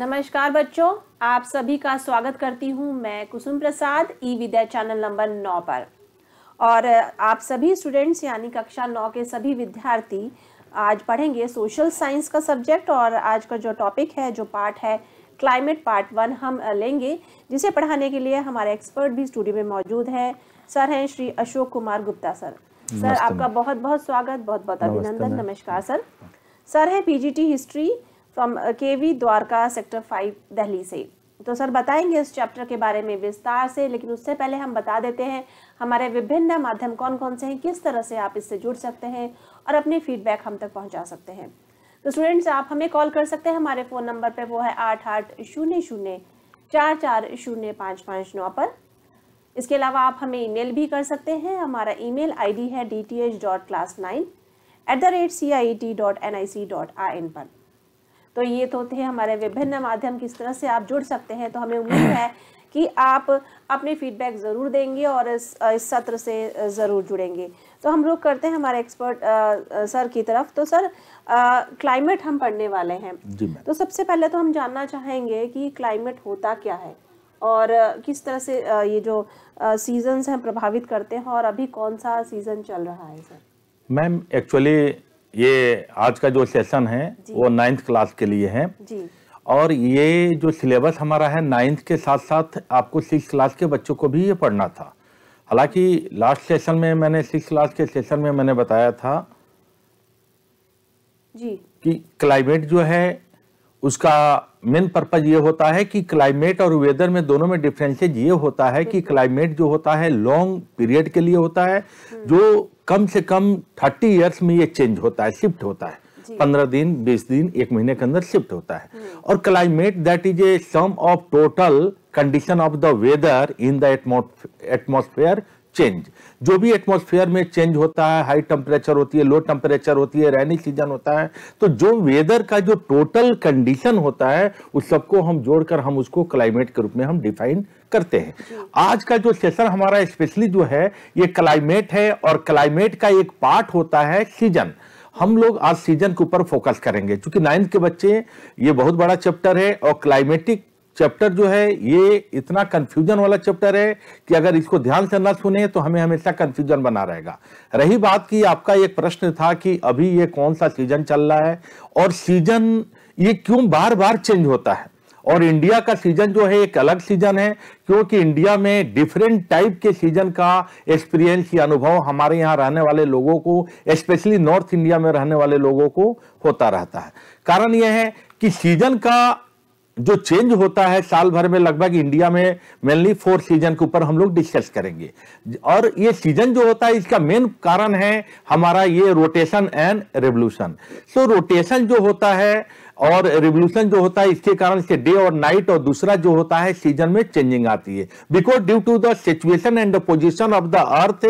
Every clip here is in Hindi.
नमस्कार बच्चों आप सभी का स्वागत करती हूँ मैं कुसुम प्रसाद ई विद्या चैनल नंबर नौ पर और आप सभी स्टूडेंट्स यानी कक्षा नौ के सभी विद्यार्थी आज पढ़ेंगे सोशल साइंस का सब्जेक्ट और आज का जो टॉपिक है जो पार्ट है क्लाइमेट पार्ट वन हम लेंगे जिसे पढ़ाने के लिए हमारे एक्सपर्ट भी स्टूडियो में मौजूद है सर हैं श्री अशोक कुमार गुप्ता सर सर आपका बहुत बहुत स्वागत बहुत बहुत अभिनंदन नमस्कार सर सर हैं PGT history from K V Dwarka sector five Delhi से तो सर बताएंगे इस चैप्टर के बारे में विस्तार से लेकिन उससे पहले हम बता देते हैं हमारे विभिन्न माध्यम कौन कौन से हैं किस तरह से आप इससे जुड़ सकते हैं और अपने फीडबैक हम तक पहुंचा सकते हैं तो स्टूडेंट्स आप हमें कॉल कर सकते हैं हमारे फ़ोन नंबर पर वो है आठ आठ शून्य शून्य चार चार शून्य पाँच पाँच नौ पर इसके अलावा आप हमें ईमेल भी कर सकते हैं हमारा ईमेल आईडी है D T H dot class nine at the rate C I T dot N I C dot I N पर तो ये तो थे हमारे विभिन्न माध्यम किस तरह से आप जुड़ सकते हैं तो हमें उम्मीद है कि आप अपने फीडबैक ज़रूर देंगे और इस इस सत्र से ज़रूर जुड़ेंगे तो हम लोग करते हैं हमारे एक्सपर्ट सर की तरफ तो सर क्लाइमेट हम पढ़ने वाले हैं तो सबसे पहले तो हम जानना चाहेंगे कि क्लाइमेट होता क्या है और किस तरह से ये जो सीजन्स हैं प्रभावित करते हैं और अभी कौन सा सीज़न चल रहा है सर मैम एक्चुअली ये आज का जो सेशन है वो नाइन्थ क्लास के लिए है जी। और ये जो सिलेबस हमारा है नाइन्थ के साथ साथ आपको सिक्स क्लास के बच्चों को भी ये पढ़ना था हालांकि लास्ट सेशन में मैंने सिक्स क्लास के सेशन में मैंने बताया था जी कि क्लाइमेट जो है उसका मेन पर्पज ये होता है कि क्लाइमेट और वेदर में दोनों में डिफरेंसेज ये होता है कि क्लाइमेट जो होता है लॉन्ग पीरियड के लिए होता है हम्म। जो कम से कम थर्टी ईयर्स में ये चेंज होता है शिफ्ट होता है पंद्रह दिन बीस दिन एक महीने के अंदर शिफ्ट होता है हम्म। और climate that is a sum of total condition of the weather in the atmosphere change जो भी एटमॉस्फेयर में चेंज होता है हाई टेम्परेचर होती है लो टेम्परेचर होती है रेनी सीजन होता है तो जो वेदर का जो टोटल कंडीशन होता है उस सबको हम जोड़कर हम उसको क्लाइमेट के रूप में हम डिफाइन करते हैं आज का जो सेशन हमारा स्पेशली जो है ये क्लाइमेट है और क्लाइमेट का एक पार्ट होता है सीजन हम लोग आज सीजन के ऊपर फोकस करेंगे क्योंकि नाइन्थ के बच्चे ये बहुत बड़ा चैप्टर है और क्लाइमेटिक चैप्टर जो है ये इतना कंफ्यूजन वाला चैप्टर है कि अगर इसको ध्यान से ना सुने तो हमें हमेशा कंफ्यूजन बना रहेगा रही बात की आपका एक प्रश्न था कि अभी ये कौन सा सीजन चल रहा है और सीजन ये क्यों बार बार चेंज होता है और इंडिया का सीजन जो है एक अलग सीजन है क्योंकि इंडिया में डिफरेंट टाइप के सीजन का एक्सपीरियंस या अनुभव हमारे यहाँ रहने वाले लोगों को स्पेशली नॉर्थ इंडिया में रहने वाले लोगों को होता रहता है कारण यह है कि सीजन का जो चेंज होता है साल भर में लगभग इंडिया में मेनली फोर सीजन के ऊपर हम लोग डिस्कस करेंगे और ये सीजन जो होता है इसका मेन कारण है हमारा ये rotation and revolution so rotation जो होता है और रिवोल्यूशन जो होता है इसके कारण से डे और नाइट और दूसरा जो होता है सीजन में चेंजिंग आती है because due to the situation and the position of the earth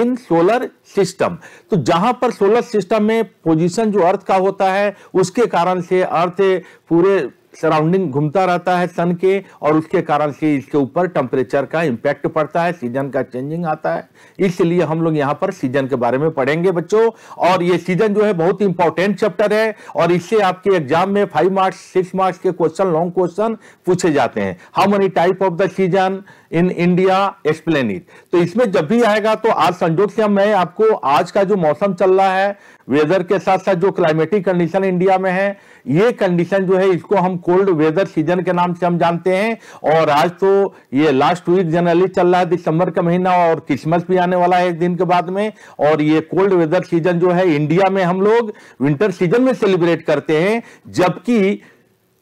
in solar system तो जहां पर सोलर सिस्टम में पोजिशन जो अर्थ का होता है उसके कारण से अर्थ पूरे सराउंडिंग घूमता रहता है सन के और उसके कारण से इसके ऊपर टेम्परेचर का इम्पैक्ट पड़ता है सीजन का चेंजिंग आता है इसलिए हम लोग यहाँ पर सीजन के बारे में पढ़ेंगे बच्चों और ये सीजन जो है बहुत इंपॉर्टेंट चैप्टर है और इससे आपके एग्जाम में फाइव मार्क्स सिक्स मार्क्स के क्वेश्चन लॉन्ग क्वेश्चन पूछे जाते हैं how many type of the season in India explain it तो इसमें जब भी आएगा तो आज संजोग से मैं आपको आज का जो मौसम चल रहा है वेदर के साथ साथ जो क्लाइमेटिक कंडीशन इंडिया में है ये कंडीशन जो है इसको हम कोल्ड वेदर सीजन के नाम से हम जानते हैं और आज तो ये लास्ट वीक जनरली चल रहा है दिसंबर का महीना और क्रिसमस भी आने वाला है एक दिन के बाद में और ये कोल्ड वेदर सीजन जो है इंडिया में हम लोग विंटर सीजन में सेलिब्रेट करते हैं जबकि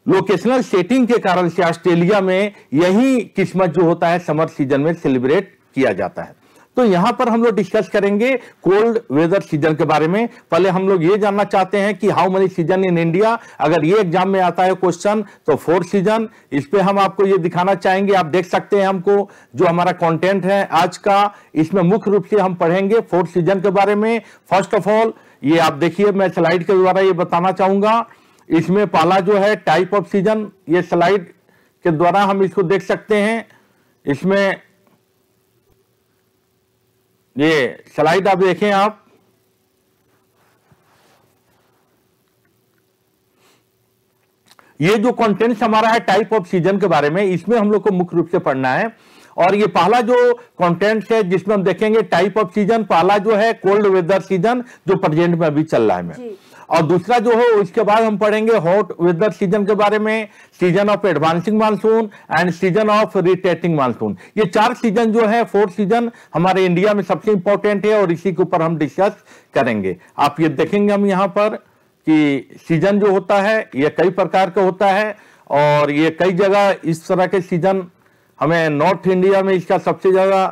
लोकेशनल सेटिंग के कारण से ऑस्ट्रेलिया में यही क्रिसमस जो होता है समर सीजन में सेलिब्रेट किया जाता है तो यहां पर हम लोग डिस्कस करेंगे कोल्ड वेदर सीजन के बारे में पहले हम लोग ये जानना चाहते हैं कि how many season in India अगर ये एग्जाम में आता है क्वेश्चन तो फोर सीजन इस पर हम आपको ये दिखाना चाहेंगे आप देख सकते हैं हमको जो हमारा कॉन्टेंट है आज का इसमें मुख्य रूप से हम पढ़ेंगे फोर्थ सीजन के बारे में फर्स्ट ऑफ ऑल ये आप देखिए मैं स्लाइड के द्वारा ये बताना चाहूंगा इसमें पहला जो है टाइप ऑफ सीजन ये स्लाइड के द्वारा हम इसको देख सकते हैं इसमें ये स्लाइड आप देखें आप ये जो कंटेंट्स हमारा है टाइप ऑफ सीजन के बारे में इसमें हम लोग को मुख्य रूप से पढ़ना है और ये पहला जो कंटेंट्स है जिसमें हम देखेंगे टाइप ऑफ सीजन पहला जो है कोल्ड वेदर सीजन जो प्रेजेंट में अभी चल रहा है और दूसरा जो है उसके बाद हम पढ़ेंगे हॉट वेदर सीजन के बारे में season of advancing monsoon and season of retreating monsoon ये चार सीजन जो है फोर्थ सीजन हमारे इंडिया में सबसे इंपॉर्टेंट है और इसी के ऊपर हम डिस्कस करेंगे आप ये देखेंगे हम यहाँ पर कि सीजन जो होता है ये कई प्रकार का होता है और ये कई जगह इस तरह के सीजन हमें नॉर्थ इंडिया में इसका सबसे ज्यादा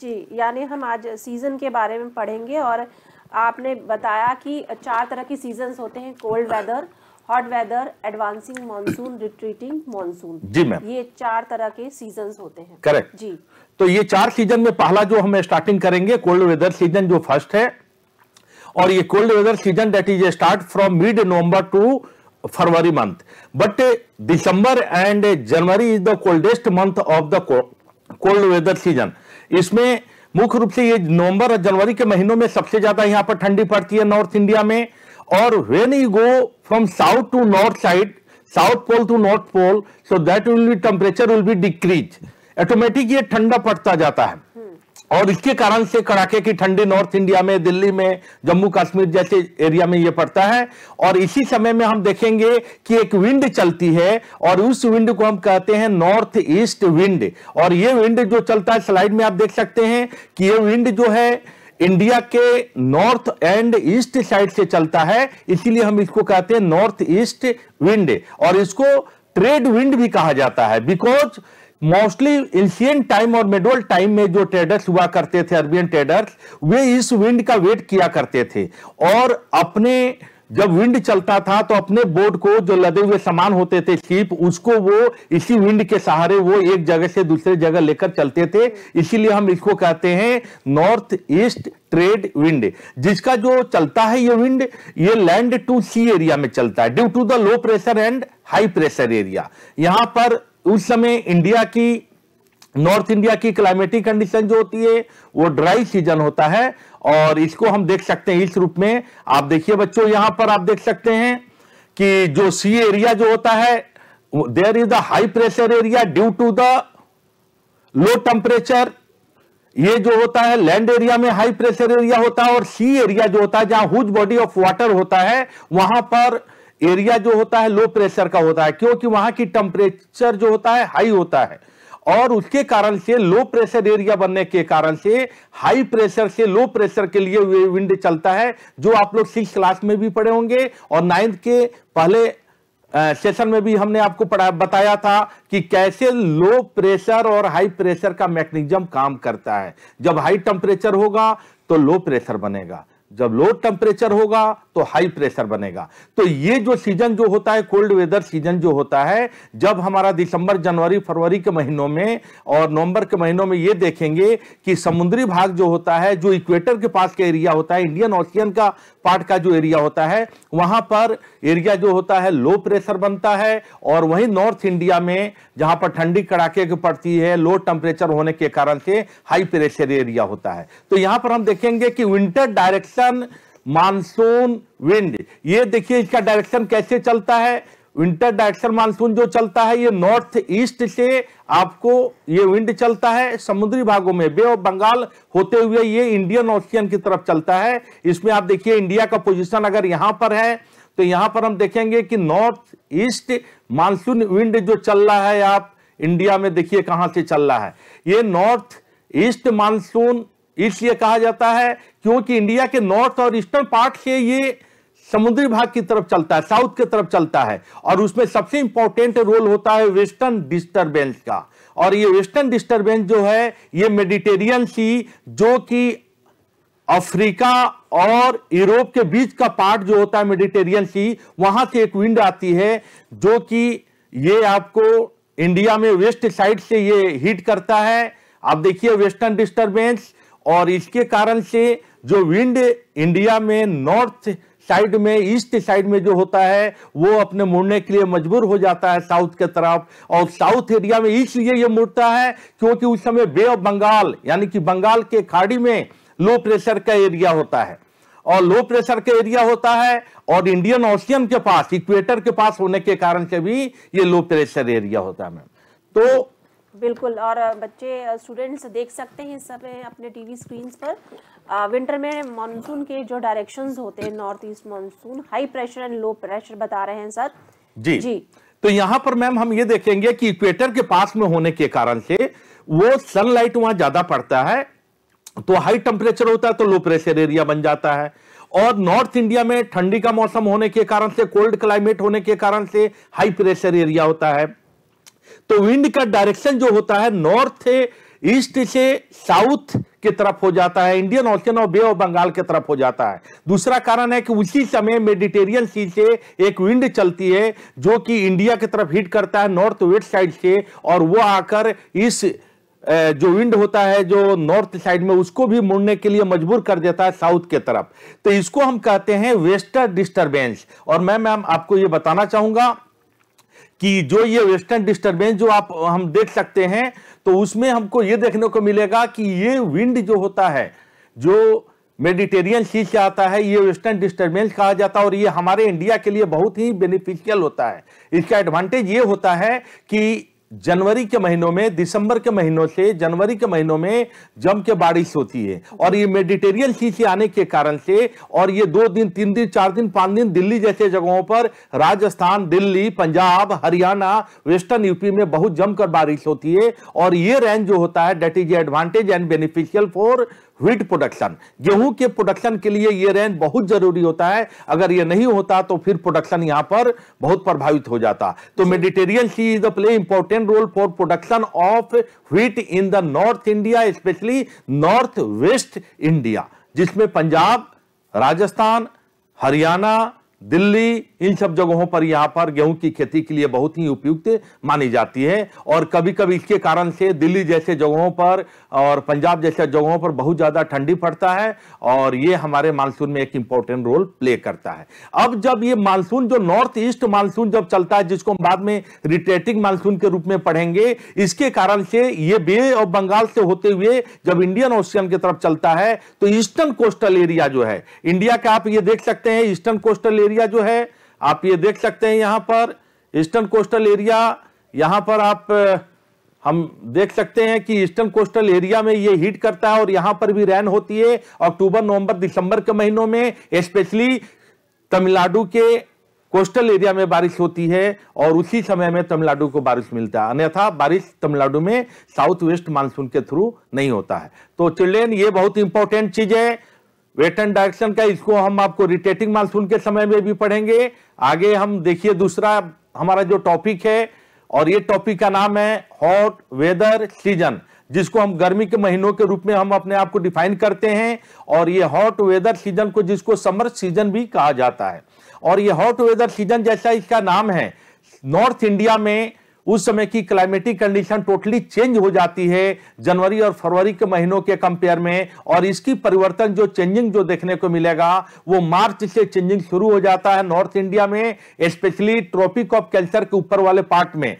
जी यानी हम आज सीजन के बारे में पढ़ेंगे और आपने बताया कि चार तरह के सीजन्स होते हैं cold weather hot weather advancing monsoon retreating monsoon जी मैम ये चार तरह के सीजन होते हैं करेक्ट जी तो ये चार सीजन में पहला जो हम स्टार्टिंग करेंगे कोल्ड वेदर सीजन जो फर्स्ट है और ये cold weather season that is start from mid November to February month but December and January is the coldest month of the cold weather season इसमें मुख्य रूप से ये नवंबर और जनवरी के महीनों में सबसे ज्यादा यहाँ पर ठंडी पड़ती है नॉर्थ इंडिया में और when you go from south to north side south pole to north pole so that will be temperature will be decrease automatic ये ठंडा पड़ता जाता है और इसके कारण से कड़ाके की ठंडी नॉर्थ इंडिया में दिल्ली में जम्मू कश्मीर जैसे एरिया में ये पड़ता है और इसी समय में हम देखेंगे कि एक विंड चलती है और उस विंड को हम कहते हैं नॉर्थ ईस्ट विंड और ये विंड जो चलता है स्लाइड में आप देख सकते हैं कि ये विंड जो है इंडिया के नॉर्थ एंड ईस्ट साइड से चलता है इसीलिए हम इसको कहते हैं नॉर्थ ईस्ट विंड और इसको ट्रेड विंड भी कहा जाता है बिकॉज मोस्टली एशियन टाइम और मेडोल टाइम में जो ट्रेडर्स हुआ करते थे अरबियन ट्रेडर्स वे इस विंड का वेट किया करते थे और अपने जब विंड चलता था तो अपने बोट को जो लदे हुए सामान होते थे शिप उसको वो इसी विंड के सहारे वो एक जगह से दूसरे जगह लेकर चलते थे इसीलिए हम इसको कहते हैं नॉर्थ ईस्ट ट्रेड विंड जिसका जो चलता है ये विंड ये लैंड टू सी एरिया में चलता है due to the low pressure and high pressure area यहां पर उस समय इंडिया की नॉर्थ इंडिया की क्लाइमेटिक कंडीशन जो होती है वो ड्राई सीजन होता है और इसको हम देख सकते हैं इस रूप में आप देखिए बच्चों यहां पर आप देख सकते हैं कि जो सी एरिया जो होता है there is the high pressure area due to the low temperature ये जो होता है लैंड एरिया में हाई प्रेशर एरिया होता है और सी एरिया जो होता है जहां हुज बॉडी ऑफ वाटर होता है वहां पर एरिया जो होता है लो प्रेशर का होता है क्योंकि वहां की टेम्परेचर जो होता है हाई होता है और उसके कारण से लो प्रेशर एरिया बनने के कारण से हाई प्रेशर से लो प्रेशर के लिए विंड चलता है जो आप लोग सिक्स क्लास में भी पढ़े होंगे और नाइन्थ के पहले सेशन में भी हमने आपको पढ़ा बताया था कि कैसे लो प्रेशर और हाई प्रेशर का मैकेनिज्म काम करता है जब हाई टेम्परेचर होगा तो लो प्रेशर बनेगा जब लो टेम्परेचर होगा तो हाई प्रेशर बनेगा तो ये जो सीजन जो होता है कोल्ड वेदर सीजन जो होता है जब हमारा दिसंबर जनवरी फरवरी के महीनों में और नवंबर के महीनों में ये देखेंगे कि समुद्री भाग जो होता है जो इक्वेटर के पास का एरिया होता है इंडियन ओशियन का पार्ट का जो एरिया होता है वहां पर एरिया जो होता है लो प्रेशर बनता है और वहीं नॉर्थ इंडिया में जहां पर ठंडी कड़ाके की पड़ती है लो टेम्परेचर होने के कारण से हाई प्रेशर एरिया होता है तो यहां पर हम देखेंगे कि विंटर डायरेक्शन मानसून विंड ये देखिए इसका डायरेक्शन कैसे चलता है विंटर डायरेक्शन मानसून जो चलता है ये नॉर्थ ईस्ट से आपको ये विंड चलता है समुद्री भागों में बे ऑफ बंगाल होते हुए ये इंडियन ओशियन की तरफ चलता है इसमें आप देखिए इंडिया का पोजिशन अगर यहां पर है तो यहां पर हम देखेंगे कि नॉर्थ ईस्ट मानसून विंड जो चल रहा है आप इंडिया में देखिए कहां से चल रहा है ये नॉर्थ ईस्ट मानसून इसलिए कहा जाता है क्योंकि इंडिया के नॉर्थ और ईस्टर्न पार्ट से ये समुद्री भाग की तरफ चलता है साउथ की तरफ चलता है और उसमें सबसे इंपॉर्टेंट रोल होता है वेस्टर्न डिस्टरबेंस का और ये वेस्टर्न डिस्टरबेंस जो है ये मेडिटेरियन सी जो कि अफ्रीका और यूरोप के बीच का पार्ट जो होता है मेडिटेरियन सी वहां से एक विंड आती है जो कि ये आपको इंडिया में वेस्ट साइड से ये हिट करता है आप देखिए वेस्टर्न डिस्टरबेंस और इसके कारण से जो विंड इंडिया में नॉर्थ साइड में ईस्ट साइड में जो होता है वो अपने मुड़ने के लिए मजबूर हो जाता है साउथ के तरफ और साउथ एरिया में इसलिए ये मुड़ता है क्योंकि उस समय बे ऑफ बंगाल यानी कि बंगाल के खाड़ी में लो प्रेशर का एरिया होता है और लो प्रेशर का एरिया होता है और इंडियन ओशियन के पास इक्वेटर के पास होने के कारण से भी ये लो प्रेशर एरिया होता है मैम तो बिल्कुल और बच्चे स्टूडेंट्स देख सकते हैं सब अपने टीवी स्क्रीन्स पर आ, विंटर में मानसून के जो डायरेक्शंस होते हैं north east monsoon high pressure and low pressure बता रहे हैं सर जी जी तो यहाँ पर मैम हम ये देखेंगे कि इक्वेटर के पास में होने के कारण से वो सनलाइट वहां ज्यादा पड़ता है तो हाई टेम्परेचर होता है तो लो प्रेशर एरिया बन जाता है और नॉर्थ इंडिया में ठंडी का मौसम होने के कारण से कोल्ड क्लाइमेट होने के कारण से हाई प्रेशर एरिया होता है तो विंड का डायरेक्शन जो होता है नॉर्थ से ईस्ट से साउथ की तरफ हो जाता है इंडियन ओशन और बे ऑफ बंगाल की तरफ हो जाता है दूसरा कारण है कि उसी समय मेडिटेरियन सी से एक विंड चलती है जो कि इंडिया की तरफ हिट करता है नॉर्थ वेस्ट साइड से और वो आकर इस जो विंड होता है जो नॉर्थ साइड में उसको भी मुड़ने के लिए मजबूर कर देता है साउथ के तरफ तो इसको हम कहते हैं वेस्टर्न डिस्टर्बेंस और मैं मैम आपको ये बताना चाहूंगा कि जो ये वेस्टर्न डिस्टर्बेंस जो आप हम देख सकते हैं तो उसमें हमको ये देखने को मिलेगा कि ये विंड जो होता है जो मेडिटेरियन सी से आता है ये वेस्टर्न डिस्टर्बेंस कहा जाता है और ये हमारे इंडिया के लिए बहुत ही बेनिफिशियल होता है इसका एडवांटेज ये होता है कि जनवरी के महीनों में दिसंबर के महीनों से जनवरी के महीनों में जम के बारिश होती है और ये मेडिटेरियन सी से आने के कारण से और ये दो दिन तीन दिन चार दिन पांच दिन दिल्ली जैसे जगहों पर राजस्थान दिल्ली पंजाब हरियाणा वेस्टर्न यूपी में बहुत जमकर बारिश होती है और ये रेंज जो होता है that is advantage and beneficial for wheat production गेहूं के प्रोडक्शन के लिए ये रेन बहुत जरूरी होता है अगर ये नहीं होता तो फिर प्रोडक्शन यहां पर बहुत प्रभावित हो जाता तो Mediterranean sea is the play important role for production of wheat in the north India specially north west India जिसमें पंजाब राजस्थान हरियाणा दिल्ली इन सब जगहों पर यहाँ पर गेहूं की खेती के लिए बहुत ही उपयुक्त मानी जाती है और कभी कभी इसके कारण से दिल्ली जैसे जगहों पर और पंजाब जैसे जगहों पर बहुत ज़्यादा ठंडी पड़ता है और ये हमारे मानसून में एक इंपॉर्टेंट रोल प्ले करता है अब जब ये मानसून जो नॉर्थ ईस्ट मानसून जब चलता है जिसको हम बाद में रिटेटिंग मानसून के रूप में पढ़ेंगे इसके कारण से ये बे और बंगाल से होते हुए जब इंडियन ओशियन की तरफ चलता है तो ईस्टर्न कोस्टल एरिया जो है इंडिया का आप ये देख सकते हैं ईस्टर्न कोस्टल एरिया जो है आप ये देख सकते हैं यहाँ पर ईस्टर्न कोस्टल एरिया यहाँ पर आप हम देख सकते हैं कि ईस्टर्न कोस्टल एरिया में ये हीट करता है और यहाँ पर भी रैन होती है अक्टूबर नवंबर दिसंबर के महीनों में स्पेशली तमिलनाडु के कोस्टल एरिया में बारिश होती है और उसी समय में तमिलनाडु को बारिश मिलता है अन्यथा बारिश तमिलनाडु में साउथ वेस्ट मानसून के थ्रू नहीं होता है तो चिल्ड्रेन ये बहुत इंपॉर्टेंट चीज है वेट एंड डायरेक्शन का इसको हम आपको रिटेटिंग मानसून के समय में भी पढ़ेंगे आगे हम देखिए दूसरा हमारा जो टॉपिक है और ये टॉपिक का नाम है हॉट वेदर सीजन जिसको हम गर्मी के महीनों के रूप में हम अपने आप को डिफाइन करते हैं और ये हॉट वेदर सीजन को जिसको समर सीजन भी कहा जाता है और ये हॉट वेदर सीजन जैसा इसका नाम है नॉर्थ इंडिया में उस समय की क्लाइमेटिक कंडीशन टोटली चेंज हो जाती है जनवरी और फरवरी के महीनों के कंपेयर में और इसकी परिवर्तन जो चेंजिंग जो देखने को मिलेगा वो मार्च से चेंजिंग शुरू हो जाता है नॉर्थ इंडिया में स्पेशली ट्रॉपिक ऑफ कैल्चर के ऊपर वाले पार्ट में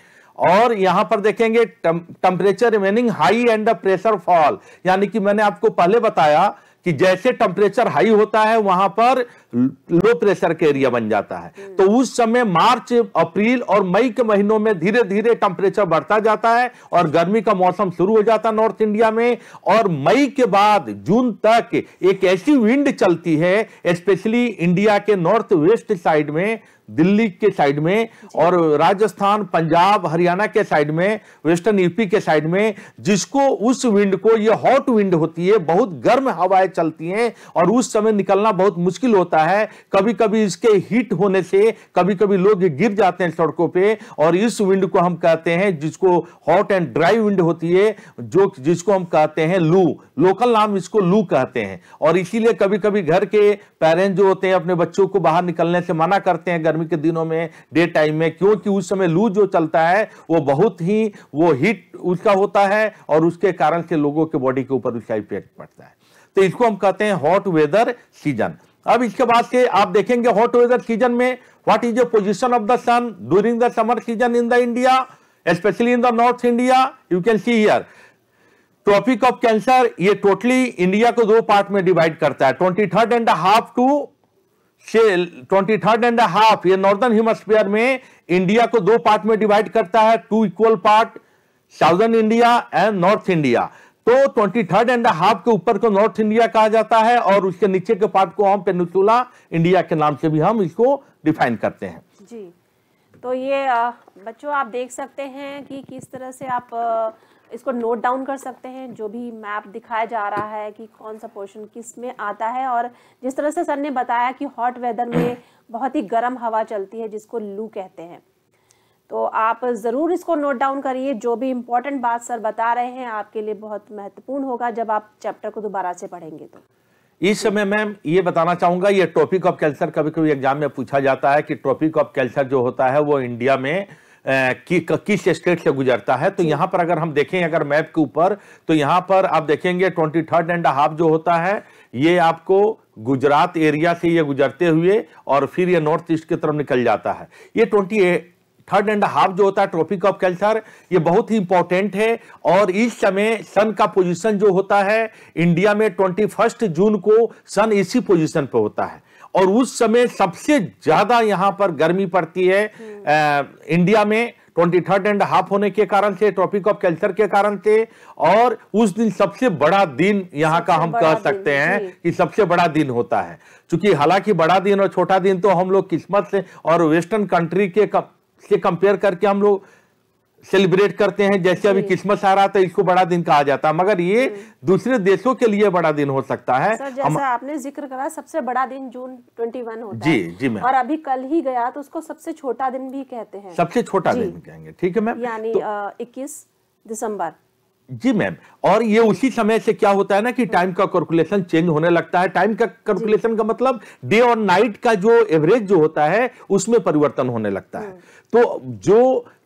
और यहां पर देखेंगे temperature remaining high and the pressure fall यानी कि मैंने आपको पहले बताया कि जैसे टेम्परेचर हाई होता है वहां पर लो प्रेशर के एरिया बन जाता है हम्म। तो उस समय मार्च अप्रैल और मई के महीनों में धीरे धीरे टेम्परेचर बढ़ता जाता है और गर्मी का मौसम शुरू हो जाता है नॉर्थ इंडिया में और मई के बाद जून तक एक ऐसी विंड चलती है स्पेशली इंडिया के नॉर्थ वेस्ट साइड में दिल्ली के साइड में और राजस्थान पंजाब हरियाणा के साइड में वेस्टर्न यूपी के साइड में जिसको उस विंड को ये हॉट विंड होती है बहुत गर्म हवाएं चलती हैं और उस समय निकलना बहुत मुश्किल होता है कभी कभी इसके हीट होने से कभी कभी लोग गिर जाते हैं सड़कों पे और इस विंड को हम कहते हैं जिसको हॉट एंड ड्राई विंड होती है जो जिसको हम कहते हैं लू लोकल नाम इसको लू कहते हैं और इसीलिए कभी कभी घर के पेरेंट्स जो होते हैं अपने बच्चों को बाहर निकलने से मना करते हैं गर्मी के दिनों में डे टाइम में क्योंकि उस समय लू जो चलता है वो बहुत ही वो हीट उसका होता है और उसके कारण के लोगों के बॉडी के ऊपर उसका इफेक्ट पड़ता है तो इसको हम कहते हैं हॉट वेदर सीजन अब इसके बाद से आप देखेंगे हॉट वेदर सीजन में what is the position of the sun during the summer season in the India specially in the north India you can see here tropic of Cancer ये टोटली इंडिया को दो पार्ट में डिवाइड करता है twenty third and half to twenty third and half ये नॉर्दर्न हिमस्फीयर में इंडिया को दो पार्ट में डिवाइड करता है two equal part southern India and north India तो ट्वेंटी थर्ड एंड हाफ के ऊपर को नॉर्थ इंडिया कहा जाता है और उसके नीचे के पार्ट को हम पेनिसुला इंडिया के नाम से भी हम इसको डिफाइन करते हैं जी तो ये बच्चों आप देख सकते हैं कि किस तरह से आप इसको नोट डाउन कर सकते हैं जो भी मैप दिखाया जा रहा है कि कौन सा पोर्शन किस में आता है और जिस तरह से सर ने बताया कि हॉट वेदर में बहुत ही गर्म हवा चलती है जिसको लू कहते हैं तो आप ज़रूर इसको नोट डाउन करिए जो भी इम्पोर्टेंट बात सर बता रहे हैं आपके लिए बहुत महत्वपूर्ण होगा जब आप चैप्टर को दोबारा से पढ़ेंगे तो इस समय मैम ये बताना चाहूंगा ये टॉपिक ऑफ कैंसर कभी कभी एग्जाम में पूछा जाता है कि टॉपिक ऑफ कैंसर जो होता है वो इंडिया में कि, किस स्टेट से गुजरता है तो यहाँ पर अगर हम देखें अगर मैप के ऊपर तो यहाँ पर आप देखेंगे ट्वेंटी थर्ड एंड हाफ जो होता है ये आपको गुजरात एरिया से ये गुजरते हुए और फिर ये नॉर्थ ईस्ट की तरफ निकल जाता है ये ट्वेंटी थर्ड एंड हाफ जो होता है ट्रॉपिक ऑफ कैंसर ये बहुत ही इंपॉर्टेंट है और इस समय सन का पोजीशन जो होता है इंडिया में ट्वेंटी फर्स्ट जून को सन इसी पोजीशन पे होता है और उस समय सबसे ज्यादा यहाँ पर गर्मी पड़ती है आ, हम्म। इंडिया में ट्वेंटी थर्ड एंड हाफ होने के कारण से ट्रॉपिक ऑफ कैंसर के कारण से और उस दिन सबसे बड़ा दिन यहाँ का हम कह सकते हैं कि सबसे बड़ा दिन होता है क्योंकि हालांकि बड़ा दिन और छोटा दिन तो हम लोग किस्मत से और वेस्टर्न कंट्री के कम, से कंपेयर करके हम लोग सेलिब्रेट करते हैं जैसे अभी क्रिसमस आ रहा था इसको बड़ा दिन कहा जाता है मगर ये दूसरे देशों के लिए बड़ा दिन हो सकता है सर, जैसा हम... आपने जिक्र करा सबसे बड़ा दिन जून 21 होता जी, है जी मैम और अभी कल ही गया तो उसको सबसे छोटा दिन भी कहते हैं सबसे छोटा दिन कहेंगे ठीक है मैम यानी तो इक्कीस तो... दिसंबर जी मैम और ये उसी समय से क्या होता है ना कि टाइम हाँ। का कैलकुलेशन चेंज होने लगता है टाइम का कैलकुलेशन का मतलब डे और नाइट का जो एवरेज जो होता है उसमें परिवर्तन होने लगता है हाँ। तो जो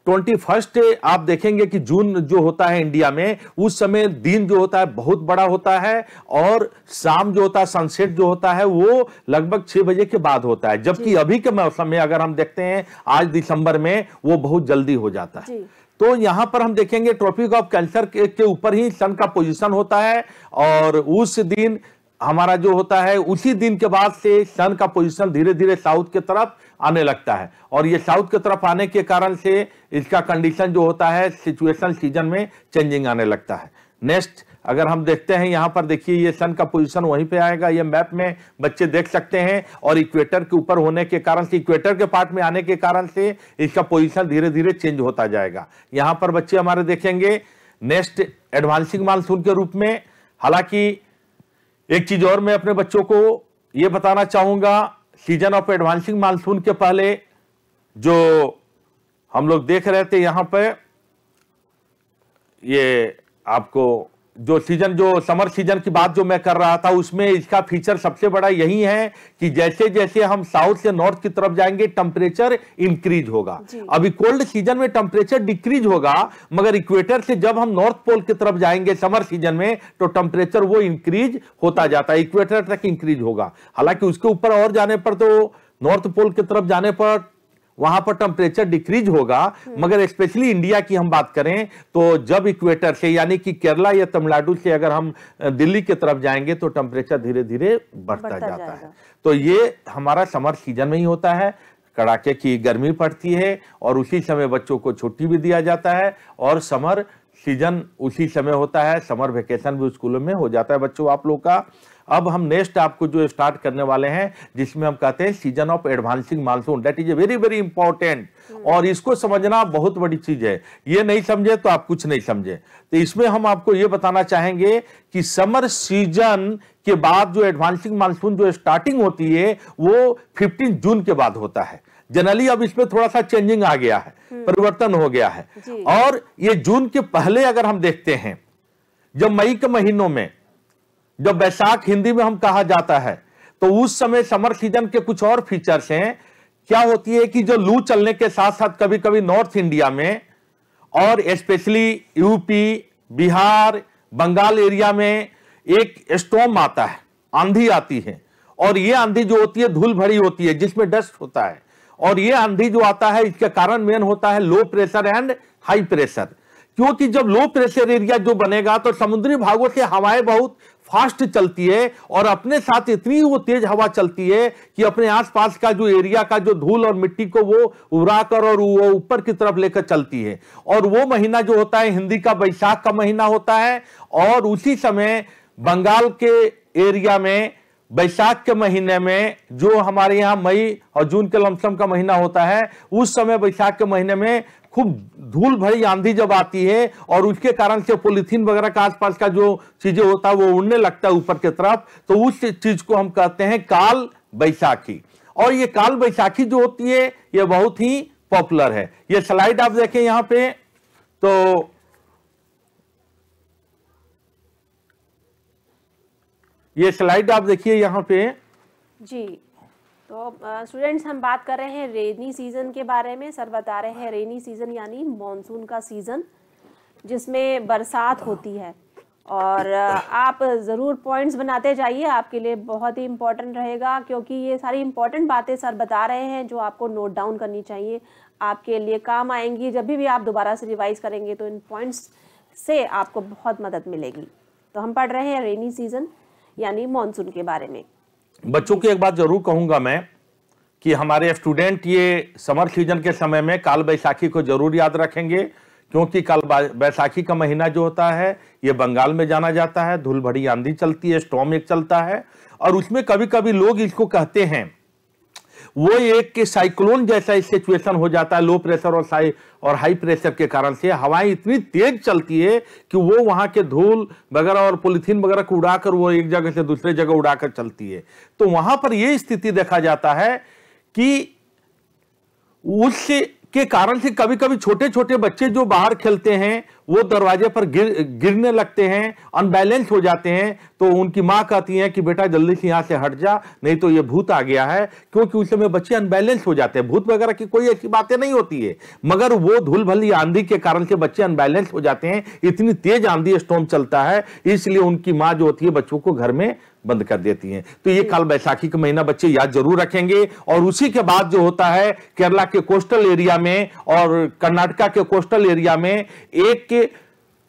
ट्वेंटी फर्स्ट आप देखेंगे कि जून जो होता है इंडिया में उस समय दिन जो होता है बहुत बड़ा होता है और शाम जो होता है सनसेट जो होता है वो लगभग छह बजे के बाद होता है जबकि अभी के मौसम में अगर हम देखते हैं आज दिसंबर में वो बहुत जल्दी हो जाता है तो यहां पर हम देखेंगे ट्रॉपिक ऑफ कैंसर के ऊपर ही सन का पोजिशन होता है और उस दिन हमारा जो होता है उसी दिन के बाद से सन का पोजीशन धीरे धीरे साउथ के तरफ आने लगता है और ये साउथ के तरफ आने के कारण से इसका कंडीशन जो होता है सिचुएशन सीजन में चेंजिंग आने लगता है नेक्स्ट अगर हम देखते हैं यहाँ पर देखिए ये सन का पोजीशन वहीं पे आएगा ये मैप में बच्चे देख सकते हैं और इक्वेटर के ऊपर होने के कारण से इक्वेटर के पार्ट में आने के कारण से इसका पोजीशन धीरे धीरे चेंज होता जाएगा यहाँ पर बच्चे हमारे देखेंगे नेक्स्ट एडवांसिंग मानसून के रूप में हालांकि एक चीज और मैं अपने बच्चों को ये बताना चाहूंगा सीजन ऑफ एडवांसिंग मानसून के पहले जो हम लोग देख रहे थे यहां पे ये आपको जो सीजन जो समर सीजन की बात जो मैं कर रहा था उसमें इसका फीचर सबसे बड़ा यही है कि जैसे जैसे हम साउथ से नॉर्थ की तरफ जाएंगे टेम्परेचर इंक्रीज होगा अभी कोल्ड सीजन में टेम्परेचर डिक्रीज होगा मगर इक्वेटर से जब हम नॉर्थ पोल की तरफ जाएंगे समर सीजन में तो टेम्परेचर वो इंक्रीज होता जाता है इक्वेटर तक इंक्रीज होगा हालांकि उसके ऊपर और जाने पर तो नॉर्थ पोल की तरफ जाने पर वहां पर टेम्परेचर डिक्रीज होगा मगर स्पेशली इंडिया की हम बात करें तो जब इक्वेटर से यानी कि केरला या तमिलनाडु से अगर हम दिल्ली की तरफ जाएंगे तो टेम्परेचर धीरे धीरे बढ़ता, बढ़ता जाता है तो ये हमारा समर सीजन में ही होता है कड़ाके की गर्मी पड़ती है और उसी समय बच्चों को छुट्टी भी दिया जाता है और समर सीजन उसी समय होता है समर वेकेशन भी स्कूलों में हो जाता है बच्चों आप लोग का अब हम नेक्स्ट आपको जो स्टार्ट करने वाले हैं जिसमें हम कहते हैं season of advancing monsoon that is a very very important और इसको समझना बहुत बड़ी चीज है ये नहीं समझे तो आप कुछ नहीं समझे तो इसमें हम आपको ये बताना चाहेंगे कि समर सीजन के बाद जो एडवांसिंग मानसून जो स्टार्टिंग होती है वो फिफ्टीन जून के बाद होता है जनरली अब इसमें थोड़ा सा चेंजिंग आ गया है hmm. परिवर्तन हो गया है और ये जून के पहले अगर हम देखते हैं जब मई के महीनों में जब बैसाख हिंदी में हम कहा जाता है तो उस समय समर सीजन के कुछ और फीचर्स हैं क्या होती है कि जो लू चलने के साथ साथ कभी कभी नॉर्थ इंडिया में और specially UP Bihar Bengal area में एक स्टॉम आता है आंधी आती है और ये आंधी जो होती है धूल भरी होती है जिसमें डस्ट होता है और ये आंधी जो आता है इसका कारण मेन होता है low pressure and high pressure क्योंकि जब लो प्रेशर एरिया जो बनेगा तो समुद्री भागों से हवाएं बहुत फास्ट चलती है और अपने साथ इतनी वो तेज हवा चलती है कि अपने आसपास का जो एरिया का जो धूल और मिट्टी को वो उड़ाकर और वो ऊपर की तरफ लेकर चलती है और वो महीना जो होता है हिंदी का बैसाख का महीना होता है और उसी समय बंगाल के एरिया में बैसाख के महीने में जो हमारे यहाँ मई और जून के लमसम का महीना होता है उस समय बैसाख के महीने में खूब धूल भरी आंधी जब आती है और उसके कारण से पोलिथीन वगैरह का आसपास का जो चीजें होता है वो उड़ने लगता है ऊपर की तरफ तो उस चीज को हम कहते हैं काल बैसाखी और ये काल बैसाखी जो होती है ये बहुत ही पॉपुलर है ये स्लाइड आप देखें यहां पे तो ये स्लाइड आप देखिए यहां पे जी तो स्टूडेंट्स हम बात कर रहे हैं रेनी सीज़न के बारे में सर बता रहे हैं रेनी सीज़न यानी मानसून का सीज़न जिसमें बरसात होती है और आप ज़रूर पॉइंट्स बनाते जाइए आपके लिए बहुत ही इम्पोर्टेंट रहेगा क्योंकि ये सारी इम्पोर्टेंट बातें सर बता रहे हैं जो आपको नोट डाउन करनी चाहिए आपके लिए काम आएंगी जब भी, भी आप दोबारा से रिवाइज़ करेंगे तो इन पॉइंट्स से आपको बहुत मदद मिलेगी तो हम पढ़ रहे हैं रेनी सीज़न यानी मानसून के बारे में बच्चों की एक बात जरूर कहूंगा मैं कि हमारे स्टूडेंट ये समर सीजन के समय में काल बैसाखी को जरूर याद रखेंगे क्योंकि काल बैसाखी का महीना जो होता है ये बंगाल में जाना जाता है धूल भरी आंधी चलती है स्टॉम एक चलता है और उसमें कभी कभी लोग इसको कहते हैं वो एक के साइक्लोन जैसा सिचुएशन हो जाता है लो प्रेशर और साई और हाई प्रेशर के कारण से हवाएं इतनी तेज चलती है कि वो वहाँ के धूल वगैरह और पोलिथीन वगैरह को उड़ाकर वो एक जगह से दूसरे जगह उड़ाकर चलती है तो वहाँ पर ये स्थिति देखा जाता है कि उससे के कारण से कभी कभी छोटे छोटे बच्चे जो बाहर खेलते हैं वो दरवाजे पर गिर गिरने लगते हैं अनबैलेंस हो जाते हैं तो उनकी माँ कहती है कि बेटा जल्दी से यहाँ से हट जा नहीं तो ये भूत आ गया है क्योंकि उस समय बच्चे अनबैलेंस हो जाते हैं भूत वगैरह की कोई ऐसी बातें नहीं होती है मगर वो धूल भली आंधी के कारण से बच्चे अनबैलेंस हो जाते हैं इतनी तेज आंधी स्टोम चलता है इसलिए उनकी माँ जो होती है बच्चों को घर में बंद कर देती हैं तो ये काल बैसाखी का महीना बच्चे याद जरूर रखेंगे और उसी के बाद जो होता है केरला के कोस्टल एरिया में और कर्नाटका के कोस्टल एरिया में एक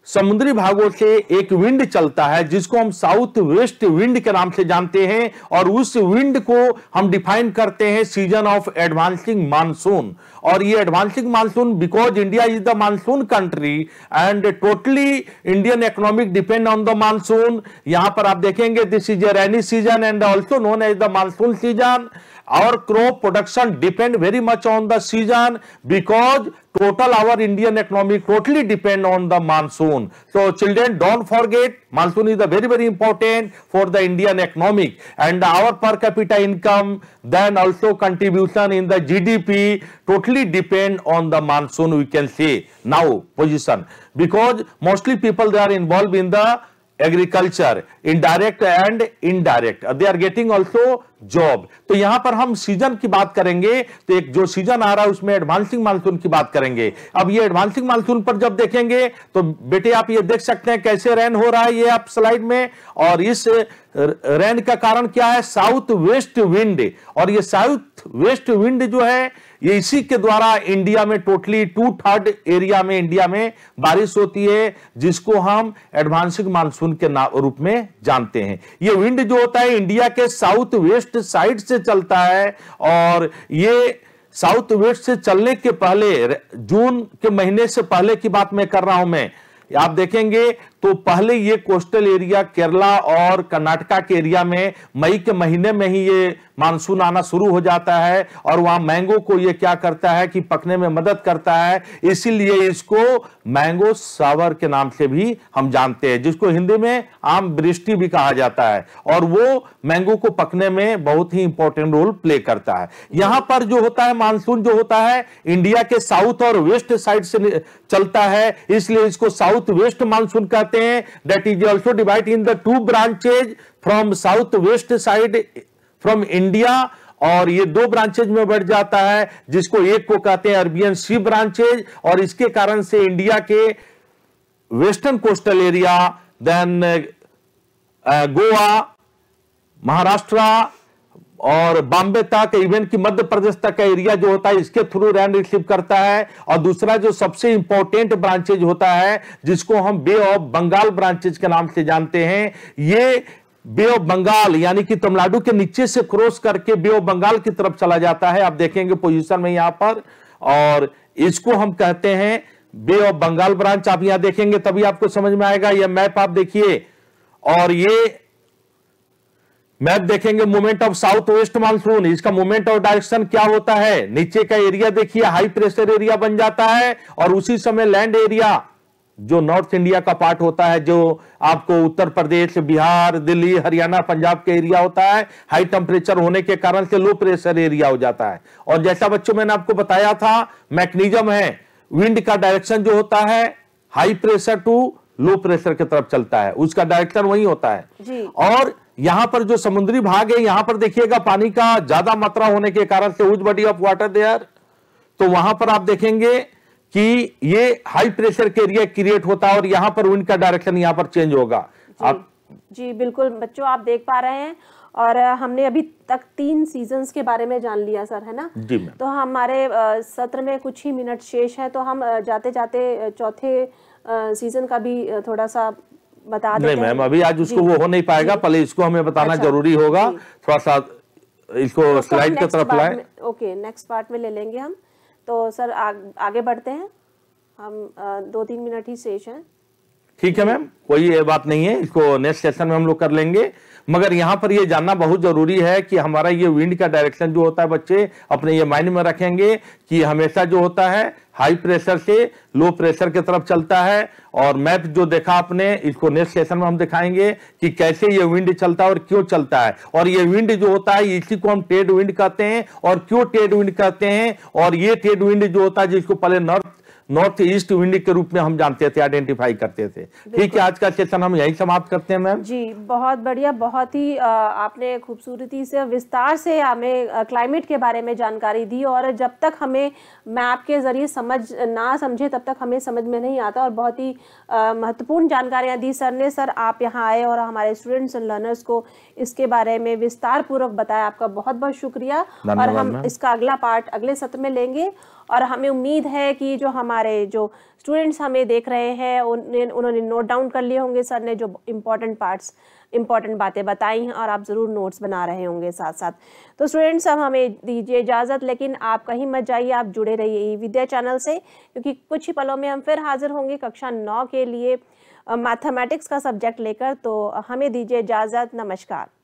समुद्री भागों से एक विंड चलता है जिसको हम साउथ वेस्ट विंड के नाम से जानते हैं और उस विंड को हम डिफाइन करते हैं सीजन ऑफ एडवांसिंग मानसून और ये advancing monsoon because India is the monsoon country and totally Indian economic depend on the monsoon यहां पर आप देखेंगे this is a rainy season and also known as the monsoon season our crop production depend very much on the season because total our Indian economy totally depend on the monsoon. So children don't forget monsoon is very very important for the Indian economic and our per capita income then also contribution in the GDP totally depend on the monsoon we can say now position because mostly people they are involved in the agriculture indirect and indirect they are getting also job तो यहां पर हम सीजन की बात करेंगे तो एक जो सीजन आ रहा है उसमें एडवांसिंग मानसून की बात करेंगे अब ये एडवांसिंग मानसून पर जब देखेंगे तो बेटे आप ये देख सकते हैं कैसे रेन हो रहा है ये आप स्लाइड में और इस रेन का कारण क्या है साउथ वेस्ट विंड और ये साउथ वेस्ट विंड जो है ये इसी के द्वारा इंडिया में टोटली टू थर्ड एरिया में इंडिया में बारिश होती है जिसको हम एडवांसिंग मानसून के रूप में जानते हैं ये विंड जो होता है इंडिया के साउथ वेस्ट वेस्ट साइड से चलता है और ये साउथ वेस्ट से चलने के पहले जून के महीने से पहले की बात मैं कर रहा हूं मैं आप देखेंगे तो पहले ये कोस्टल एरिया केरला और कर्नाटका के एरिया में मई के महीने में ही ये मानसून आना शुरू हो जाता है और वहां मैंगो को ये क्या करता है कि पकने में मदद करता है इसीलिए इसको मैंगो सावर के नाम से भी हम जानते हैं जिसको हिंदी में आम वृष्टि भी कहा जाता है और वो मैंगो को पकने में बहुत ही इंपॉर्टेंट रोल प्ले करता है यहां पर जो होता है मानसून जो होता है इंडिया के साउथ और वेस्ट साइड से चलता है इसलिए इसको साउथ वेस्ट मानसून कहते जाते हैं that is also divide in the two branches from south west side from India और ये दो ब्रांचेज में बढ़ जाता है जिसको एक को कहते हैं अरबियन सी ब्रांचेज और इसके कारण से इंडिया के western coastal area then Goa Maharashtra और बॉम्बे तक इवन की मध्य प्रदेश तक का एरिया जो होता है इसके थ्रू रैंड रिसीव करता है और दूसरा जो सबसे इंपॉर्टेंट ब्रांचेज होता है जिसको हम बे ऑफ बंगाल ब्रांचेज के नाम से जानते हैं ये बे ऑफ बंगाल यानी कि तमिलनाडु के नीचे से क्रॉस करके बे ऑफ बंगाल की तरफ चला जाता है आप देखेंगे पोजिशन में यहां पर और इसको हम कहते हैं बे ऑफ बंगाल ब्रांच आप यहां देखेंगे तभी आपको समझ में आएगा यह मैप आप देखिए और ये मैप देखेंगे movement of south west monsoon इसका मूवमेंट ऑफ डायरेक्शन क्या होता है नीचे का एरिया देखिए हाई प्रेशर एरिया बन जाता है और उसी समय लैंड एरिया जो नॉर्थ इंडिया का पार्ट होता है जो आपको उत्तर प्रदेश बिहार दिल्ली हरियाणा पंजाब के एरिया होता है हाई टेम्परेचर होने के कारण से लो प्रेशर एरिया हो जाता है और जैसा बच्चों मैंने आपको बताया था मैकनिजम है विंड का डायरेक्शन जो होता है high pressure to low pressure की तरफ चलता है उसका डायरेक्शन वही होता है और यहां पर जो समुद्री भाग है यहां पर देखिएगा पानी का ज्यादा मात्रा होने के कारण से उज बॉडी ऑफ वाटर देयर तो वहां पर आप देखेंगे कि ये हाई प्रेशर के एरिया क्रिएट होता है और यहां पर विंड का डायरेक्शन यहां पर चेंज होगा जी, आप जी बिल्कुल बच्चों आप देख पा रहे हैं और हमने अभी तक तीन सीजन के बारे में जान लिया सर है ना जी तो हमारे सत्र में कुछ ही मिनट शेष है तो हम जाते जाते चौथे सीजन का भी थोड़ा सा बता दें नहीं मैम अभी आज उसको वो हो नहीं पाएगा पहले इसको हमें बताना अच्छा, जरूरी होगा थोड़ा सा इसको स्लाइड तो की तरफ लाए ओके नेक्स्ट पार्ट में ले लेंगे हम तो सर आ, आगे बढ़ते हैं हम आ, दो तीन मिनट ही शेष हैं ठीक है मैम कोई ये बात नहीं है इसको नेक्स्ट सेशन में हम लोग कर लेंगे मगर यहां पर यह जानना बहुत जरूरी है कि हमारा ये विंड का डायरेक्शन जो होता है बच्चे अपने ये माइंड में रखेंगे कि हमेशा जो होता है हाई प्रेशर से लो प्रेशर की तरफ चलता है और मैप जो देखा आपने इसको नेक्स्ट सेशन में हम दिखाएंगे कि कैसे ये विंड चलता है और क्यों चलता है और ये विंड जो होता है इसी को हम टेड विंड कहते हैं और क्यों टेड विंड कहते हैं और ये टेड विंड जो होता है जिसको पहले नॉर्थ नॉर्थ ईस्ट विंड के रूप में हम जानते थे आइडेंटिफाई करते थे ठीक है आज का सेशन हम यही समाप्त करते हैं मैम जी बहुत बढ़िया बहुत ही आपने खूबसूरती से विस्तार से हमें क्लाइमेट के बारे में जानकारी दी और जब तक हमें मैप के जरिए समझ ना समझे तब तक हमें समझ में नहीं आता और बहुत ही महत्वपूर्ण जानकारियाँ दी सर ने सर आप यहाँ आए और हमारे स्टूडेंट्स एंड लर्नर्स को इसके बारे में विस्तार पूर्वक बताया आपका बहुत बहुत शुक्रिया और हम इसका अगला पार्ट अगले सत्र में लेंगे और हमें उम्मीद है कि जो हमारे जो स्टूडेंट्स हमें देख रहे हैं उन्हें उन्होंने नोट डाउन कर लिए होंगे सर ने जो इम्पोर्टेंट पार्ट्स इम्पॉर्टेंट बातें बताई हैं और आप ज़रूर नोट्स बना रहे होंगे साथ साथ तो स्टूडेंट्स अब हमें दीजिए इजाज़त लेकिन आप कहीं मत जाइए आप जुड़े रहिए विद्या चैनल से क्योंकि कुछ ही पलों में हम फिर हाजिर होंगे कक्षा नौ के लिए मैथमेटिक्स का सब्जेक्ट लेकर तो हमें दीजिए इजाज़त नमस्कार